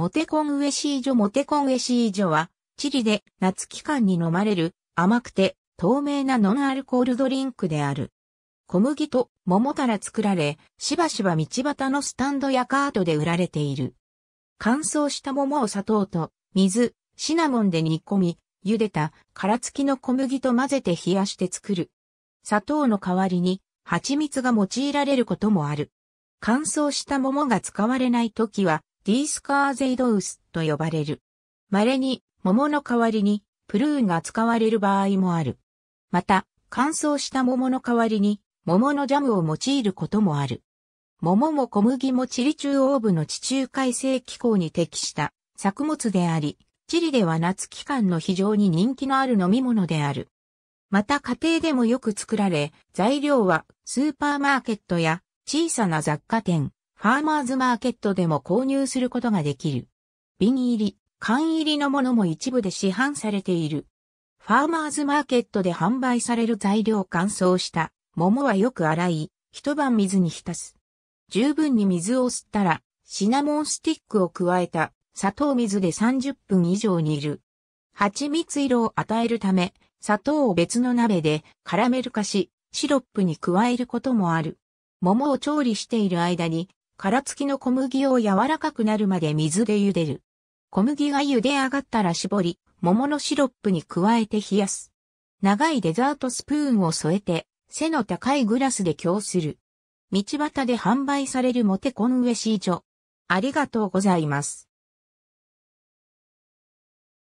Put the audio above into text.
モテコンウエシージョモテコンウエシージョは、チリで夏期間に飲まれる甘くて透明なノンアルコールドリンクである。小麦と桃から作られ、しばしば道端のスタンドやカートで売られている。乾燥した桃を砂糖と水、シナモンで煮込み、茹でた殻付きの小麦と混ぜて冷やして作る。砂糖の代わりに蜂蜜が用いられることもある。乾燥した桃が使われない時はディースカーゼイドウスと呼ばれる。稀に桃の代わりにプルーンが使われる場合もある。また、乾燥した桃の代わりに桃のジャムを用いることもある。桃も小麦もチリ中央部の地中海性気候に適した作物であり、チリでは夏期間の非常に人気のある飲み物である。また家庭でもよく作られ、材料はスーパーマーケットや小さな雑貨店、ファーマーズマーケットでも購入することができる。瓶入り、缶入りのものも一部で市販されている。ファーマーズマーケットで販売される材料乾燥した桃はよく洗い、一晩水に浸す。十分に水を吸ったら、シナモンスティックを加えた砂糖水で30分以上煮る。蜂蜜色を与えるため、砂糖を別の鍋でカラメル化し、シロップに加えることもある。桃を調理している間に殻付きの小麦を柔らかくなるまで水で茹でる。小麦が茹で上がったら絞り、桃のシロップに加えて冷やす。長いデザートスプーンを添えて、背の高いグラスで供する。道端で販売されるモテコンウェシージョ。ありがとうございます。